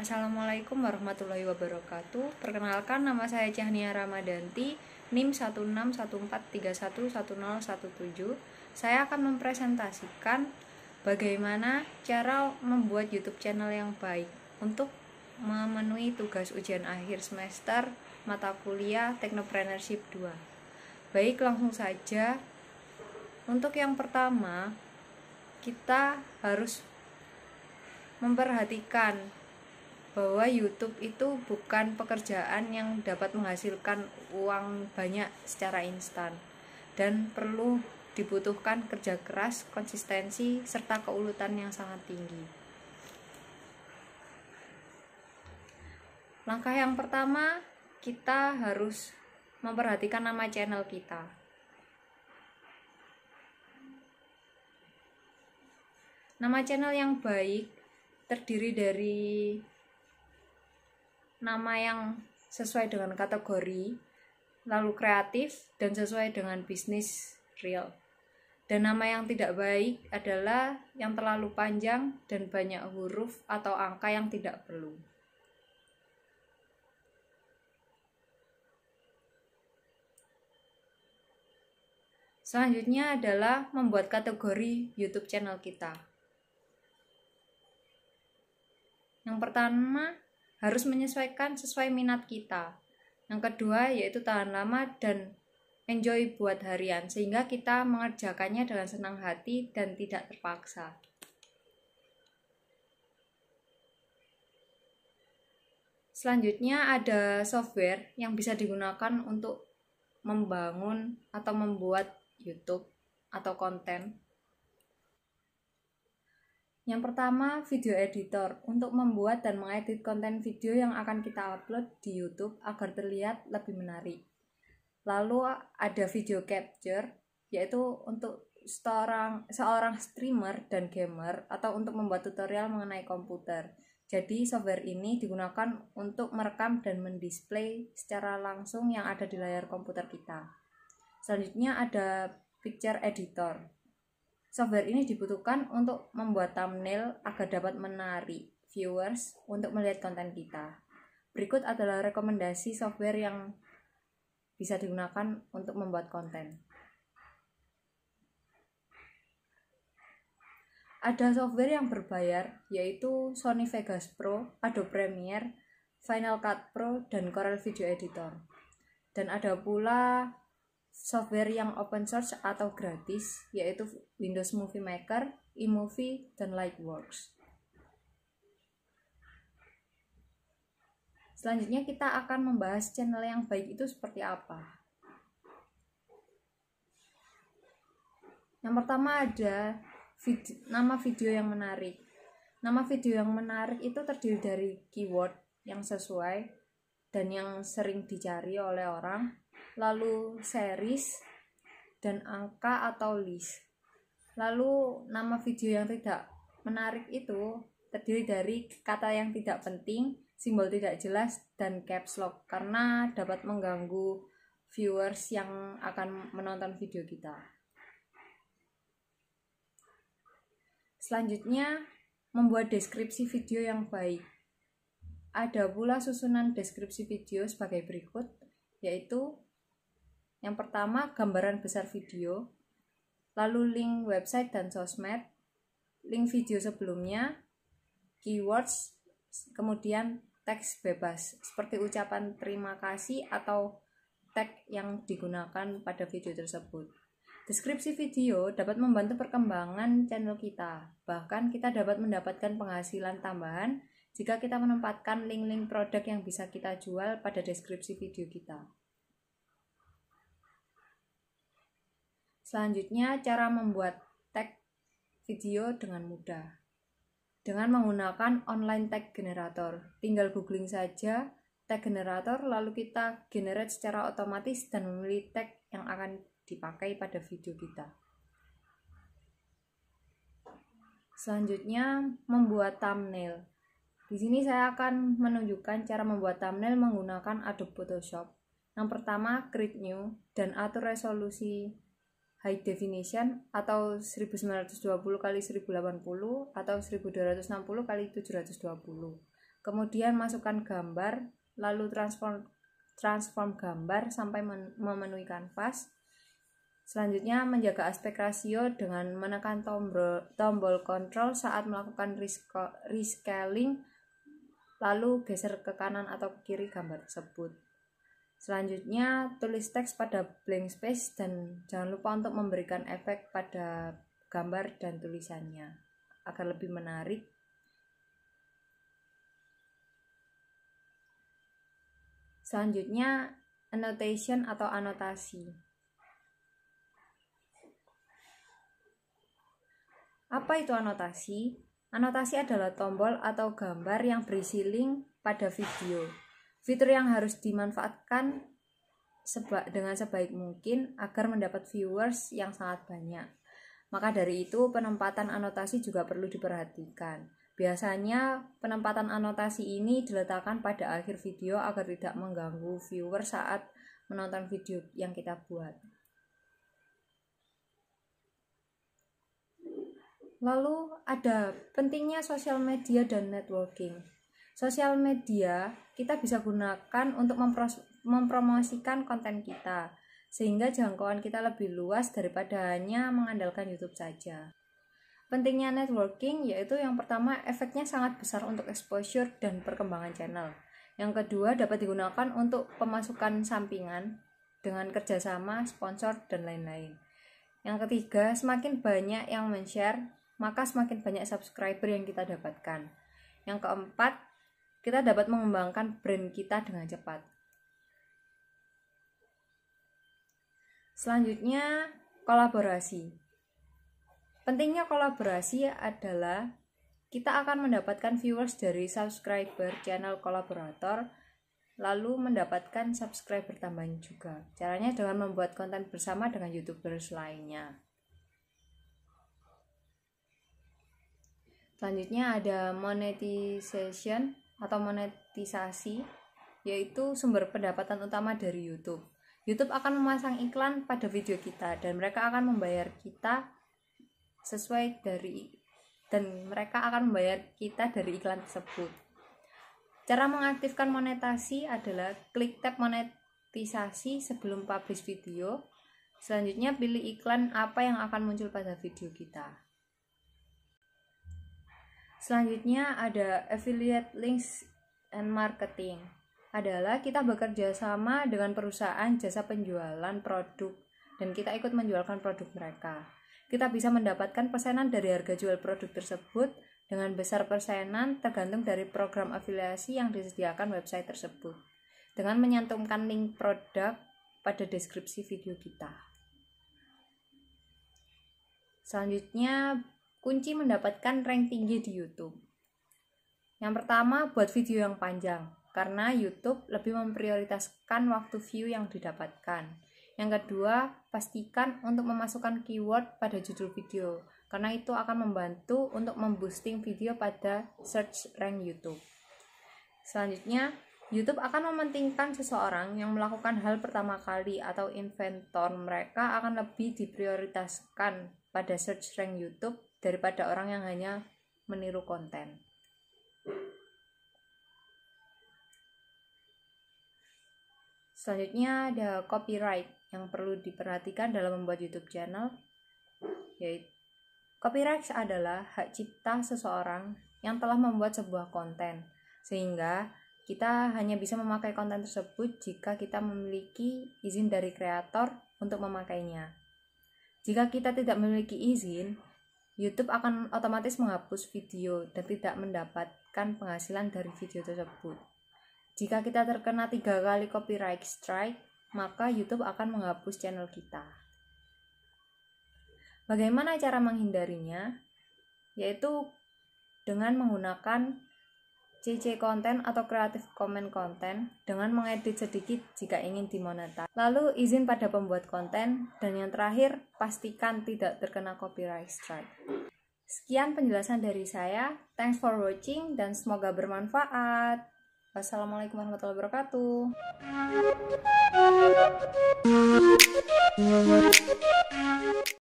Assalamualaikum warahmatullahi wabarakatuh. Perkenalkan nama saya Cahnia Ramadanti, NIM 1614311017 Saya akan mempresentasikan bagaimana cara membuat YouTube channel yang baik untuk memenuhi tugas ujian akhir semester mata kuliah Teknoprenership 2. Baik, langsung saja untuk yang pertama, kita harus memperhatikan bahwa YouTube itu bukan pekerjaan yang dapat menghasilkan uang banyak secara instan dan perlu dibutuhkan kerja keras, konsistensi, serta keulutan yang sangat tinggi. Langkah yang pertama, kita harus memperhatikan nama channel kita. Nama channel yang baik terdiri dari nama yang sesuai dengan kategori, lalu kreatif dan sesuai dengan bisnis real. Dan nama yang tidak baik adalah yang terlalu panjang dan banyak huruf atau angka yang tidak perlu. Selanjutnya adalah membuat kategori YouTube channel kita. Yang pertama, harus menyesuaikan sesuai minat kita. Yang kedua, yaitu tahan lama dan enjoy buat harian, sehingga kita mengerjakannya dengan senang hati dan tidak terpaksa. Selanjutnya ada software yang bisa digunakan untuk membangun atau membuat YouTube atau konten yang pertama, video editor untuk membuat dan mengedit konten video yang akan kita upload di YouTube agar terlihat lebih menarik. Lalu ada video capture, yaitu untuk seorang seorang streamer dan gamer atau untuk membuat tutorial mengenai komputer. Jadi software ini digunakan untuk merekam dan mendisplay secara langsung yang ada di layar komputer kita. Selanjutnya ada picture editor Software ini dibutuhkan untuk membuat thumbnail agar dapat menarik viewers untuk melihat konten kita. Berikut adalah rekomendasi software yang bisa digunakan untuk membuat konten. Ada software yang berbayar yaitu Sony Vegas Pro, Adobe Premiere, Final Cut Pro, dan Corel Video Editor. Dan ada pula software yang open source atau gratis, yaitu Windows Movie Maker, iMovie, dan Lightworks. Selanjutnya kita akan membahas channel yang baik itu seperti apa. Yang pertama ada vid nama video yang menarik. Nama video yang menarik itu terdiri dari keyword yang sesuai dan yang sering dicari oleh orang, lalu series dan angka atau list. Lalu nama video yang tidak menarik itu terdiri dari kata yang tidak penting, simbol tidak jelas dan caps lock karena dapat mengganggu viewers yang akan menonton video kita. Selanjutnya, membuat deskripsi video yang baik. Ada pula susunan deskripsi video sebagai berikut, yaitu yang pertama, gambaran besar video, lalu link website dan sosmed, link video sebelumnya, keywords, kemudian teks bebas seperti ucapan terima kasih atau tag yang digunakan pada video tersebut. Deskripsi video dapat membantu perkembangan channel kita. Bahkan kita dapat mendapatkan penghasilan tambahan jika kita menempatkan link-link produk yang bisa kita jual pada deskripsi video kita. Selanjutnya, cara membuat tag video dengan mudah. Dengan menggunakan online tag generator, tinggal googling saja tag generator lalu kita generate secara otomatis dan memilih tag yang akan dipakai pada video kita. Selanjutnya, membuat thumbnail. Di sini saya akan menunjukkan cara membuat thumbnail menggunakan Adobe Photoshop. Yang pertama, create new dan atur resolusi high definition atau 1920 kali 1080 atau 1260 kali 720. Kemudian masukkan gambar, lalu transform transform gambar sampai memenuhi kanvas. Selanjutnya menjaga aspek rasio dengan menekan tombol tombol kontrol saat melakukan rescaling lalu geser ke kanan atau ke kiri gambar tersebut. Selanjutnya, tulis teks pada blank space dan jangan lupa untuk memberikan efek pada gambar dan tulisannya agar lebih menarik. Selanjutnya, annotation atau anotasi. Apa itu anotasi? Anotasi adalah tombol atau gambar yang berisi link pada video Fitur yang harus dimanfaatkan seba dengan sebaik mungkin agar mendapat viewers yang sangat banyak. Maka dari itu, penempatan anotasi juga perlu diperhatikan. Biasanya, penempatan anotasi ini diletakkan pada akhir video agar tidak mengganggu viewer saat menonton video yang kita buat. Lalu, ada pentingnya sosial media dan networking. Sosial media kita bisa gunakan untuk mempromosikan konten kita, sehingga jangkauan kita lebih luas daripada hanya mengandalkan YouTube saja. Pentingnya networking yaitu yang pertama efeknya sangat besar untuk exposure dan perkembangan channel. Yang kedua dapat digunakan untuk pemasukan sampingan dengan kerjasama, sponsor, dan lain-lain. Yang ketiga, semakin banyak yang men-share, maka semakin banyak subscriber yang kita dapatkan. Yang keempat, kita dapat mengembangkan brand kita dengan cepat. Selanjutnya, kolaborasi. Pentingnya kolaborasi adalah kita akan mendapatkan viewers dari subscriber channel kolaborator lalu mendapatkan subscriber tambahan juga. Caranya dengan membuat konten bersama dengan YouTubers lainnya. Selanjutnya ada monetization atau monetisasi yaitu sumber pendapatan utama dari YouTube. YouTube akan memasang iklan pada video kita dan mereka akan membayar kita sesuai dari dan mereka akan membayar kita dari iklan tersebut. Cara mengaktifkan monetasi adalah klik tab monetisasi sebelum publish video. Selanjutnya pilih iklan apa yang akan muncul pada video kita. Selanjutnya ada affiliate links and marketing. Adalah kita bekerja sama dengan perusahaan jasa penjualan produk dan kita ikut menjualkan produk mereka. Kita bisa mendapatkan persenan dari harga jual produk tersebut dengan besar persenan tergantung dari program afiliasi yang disediakan website tersebut. Dengan menyantumkan link produk pada deskripsi video kita. Selanjutnya kunci mendapatkan rank tinggi di YouTube. Yang pertama, buat video yang panjang, karena YouTube lebih memprioritaskan waktu view yang didapatkan. Yang kedua, pastikan untuk memasukkan keyword pada judul video, karena itu akan membantu untuk memboosting video pada search rank YouTube. Selanjutnya, YouTube akan mementingkan seseorang yang melakukan hal pertama kali atau inventor mereka akan lebih diprioritaskan pada search rank YouTube daripada orang yang hanya meniru konten. Selanjutnya ada copyright yang perlu diperhatikan dalam membuat YouTube channel yaitu copyright adalah hak cipta seseorang yang telah membuat sebuah konten sehingga kita hanya bisa memakai konten tersebut jika kita memiliki izin dari kreator untuk memakainya. Jika kita tidak memiliki izin, YouTube akan otomatis menghapus video dan tidak mendapatkan penghasilan dari video tersebut. Jika kita terkena tiga kali copyright strike, maka YouTube akan menghapus channel kita. Bagaimana cara menghindarinya? Yaitu dengan menggunakan CC konten atau kreatif komen konten dengan mengedit sedikit jika ingin dimonetize. Lalu izin pada pembuat konten dan yang terakhir pastikan tidak terkena copyright strike. Sekian penjelasan dari saya. Thanks for watching dan semoga bermanfaat. Wassalamualaikum warahmatullahi wabarakatuh.